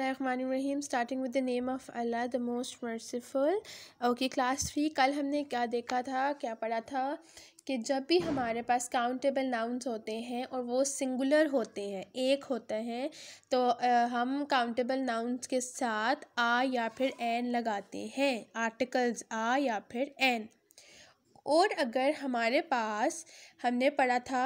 बसमीम starting with the name of Allah the most merciful okay class three कल हमने क्या देखा था क्या पढ़ा था कि जब भी हमारे पास काउंटेबल नाउन्स होते हैं और वो सिंगुलर होते हैं एक होते हैं तो आ, हम काउंटेबल नाउन्स के साथ आ या फिर एन लगाते हैं आर्टिकल्स आ या फिर एन और अगर हमारे पास हमने पढ़ा था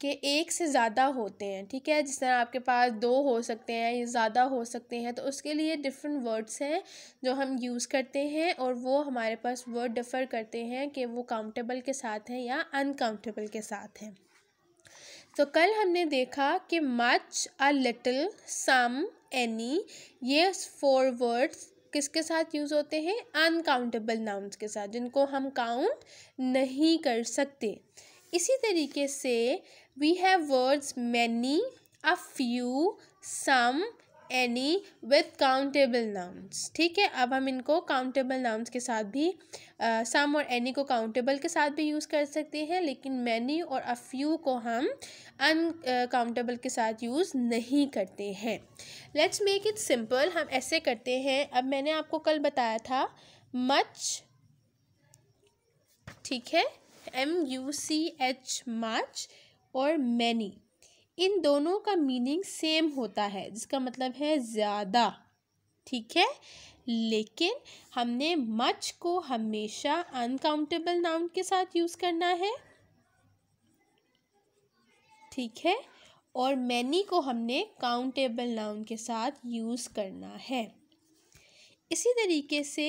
के एक से ज़्यादा होते हैं ठीक है जिस तरह आपके पास दो हो सकते हैं या ज़्यादा हो सकते हैं तो उसके लिए डिफरेंट वर्ड्स हैं जो हम यूज़ करते हैं और वो हमारे पास वर्ड डिफ़र करते हैं कि वो काउंटेबल के साथ हैं या अनकाउंटेबल के साथ हैं तो कल हमने देखा कि much a little some any ये फोर वर्ड्स किसके साथ यूज़ होते हैं अनकाउंटेबल नाउन्स के साथ जिनको हम काउंट नहीं कर सकते इसी तरीके से we have words many a few some any with countable nouns ठीक है अब हम इनको काउंटेबल नाउन्स के साथ भी सम और एनी को काउंटेबल के साथ भी यूज़ कर सकते हैं लेकिन मैनी और अ फ्यू को हम अनकाउंटेबल uh, के साथ यूज़ नहीं करते हैं लेट्स मेक इट सिंपल हम ऐसे करते हैं अब मैंने आपको कल बताया था मच ठीक है M U C H much और मैनी इन दोनों का मीनिंग सेम होता है जिसका मतलब है ज़्यादा ठीक है लेकिन हमने मच को हमेशा अनकाउंटेबल नाउन के साथ यूज़ करना है ठीक है और मैनी को हमने काउंटेबल नाउन के साथ यूज़ करना है इसी तरीके से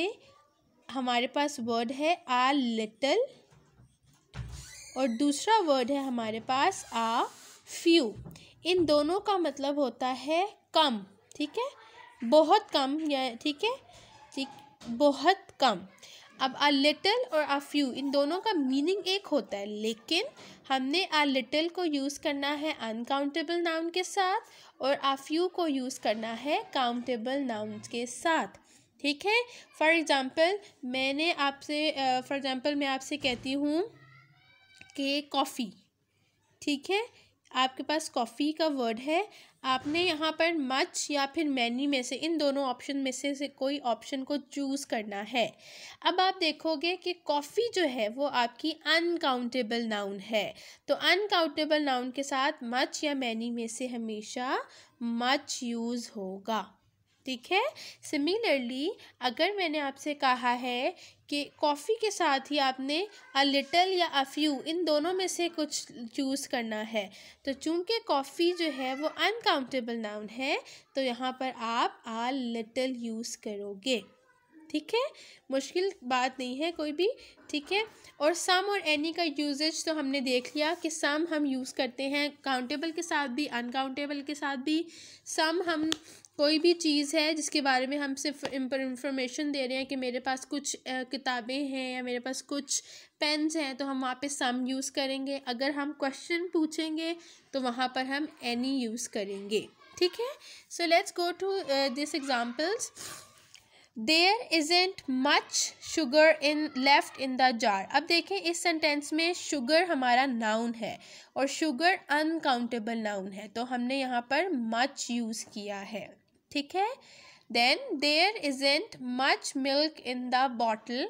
हमारे पास वर्ड है आ लिटल और दूसरा वर्ड है हमारे पास आ फ्यू इन दोनों का मतलब होता है कम ठीक है बहुत कम या ठीक है ठीक बहुत कम अब आ लिटल और आ फ्यू इन दोनों का मीनिंग एक होता है लेकिन हमने आ लिटल को यूज़ करना है अनकाउंटेबल नाउन के साथ और आ फ्यू को यूज़ करना है काउंटेबल नाउन के साथ ठीक है फॉर एग्ज़ाम्पल मैंने आपसे फॉर एग्ज़ाम्पल मैं आपसे कहती हूँ के कॉफ़ी ठीक है आपके पास कॉफ़ी का वर्ड है आपने यहाँ पर मच या फिर मैनी में से इन दोनों ऑप्शन में से, से कोई ऑप्शन को चूज़ करना है अब आप देखोगे कि कॉफ़ी जो है वो आपकी अनकाउंटेबल नाउन है तो अनकाउंटेबल नाउन के साथ मच या मैनी में से हमेशा मच यूज़ होगा ठीक है सिमिलरली अगर मैंने आपसे कहा है कि कॉफ़ी के साथ ही आपने अ लिटल या अ फ्यू इन दोनों में से कुछ चूज़ करना है तो चूंकि कॉफ़ी जो है वो अनकाउंटेबल नाउन है तो यहाँ पर आप आ लिटल यूज़ करोगे ठीक है मुश्किल बात नहीं है कोई भी ठीक है और सम और एनी का यूजेज तो हमने देख लिया कि सम हम यूज़ करते हैं काउंटेबल के साथ भी अनकाउंटेबल के साथ भी सम हम कोई भी चीज़ है जिसके बारे में हम सिर्फ इंफॉर्मेशन दे रहे हैं कि मेरे पास कुछ किताबें हैं या मेरे पास कुछ पेन्स हैं तो हम वहाँ पे सम यूज़ करेंगे अगर हम क्वेश्चन पूछेंगे तो वहाँ पर हम एनी यूज़ करेंगे ठीक है so let's go to this examples there isn't much sugar in left in the jar अब देखें इस सेंटेंस में शुगर हमारा नाउन है और शुगर अनकाउंटेबल नाउन है तो हमने यहाँ पर मच यूज़ किया है ठीक है then there isn't much milk in the bottle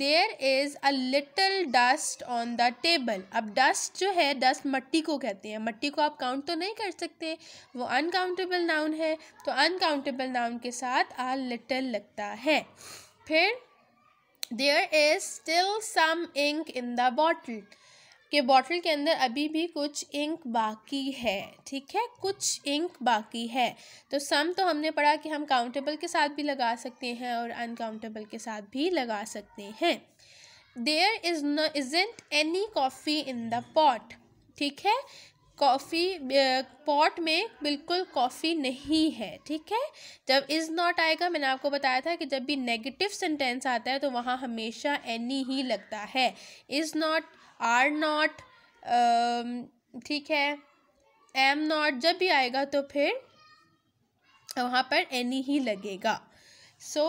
there is a little dust on the table अब डस्ट जो है डस्ट मट्टी को कहते हैं मट्टी को आप काउंट तो नहीं कर सकते वो अनकाउंटेबल नाउन है तो अनकाउंटेबल नाउन के साथ आ लिटल लगता है फिर there is still some ink in the bottle के बॉटल के अंदर अभी भी कुछ इंक बाकी है ठीक है कुछ इंक बाकी है तो सम तो हमने पढ़ा कि हम काउंटेबल के साथ भी लगा सकते हैं और अनकाउंटेबल के साथ भी लगा सकते हैं there is isn't any coffee in the pot ठीक है कॉफ़ी पॉट में बिल्कुल कॉफ़ी नहीं है ठीक है जब इज़ नॉट आएगा मैंने आपको बताया था कि जब भी नेगेटिव सेंटेंस आता है तो वहाँ हमेशा एनी ही लगता है इज़ नॉट आर नॉट ठीक है एम नॉट जब भी आएगा तो फिर वहाँ पर एनी ही लगेगा so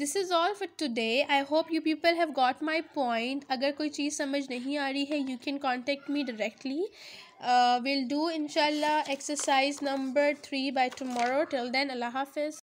this is all for today I hope you people have got my point अगर कोई चीज़ समझ नहीं आ रही है you can contact me directly will do इनशाला exercise number three by tomorrow till then अल्लाह हाफिज़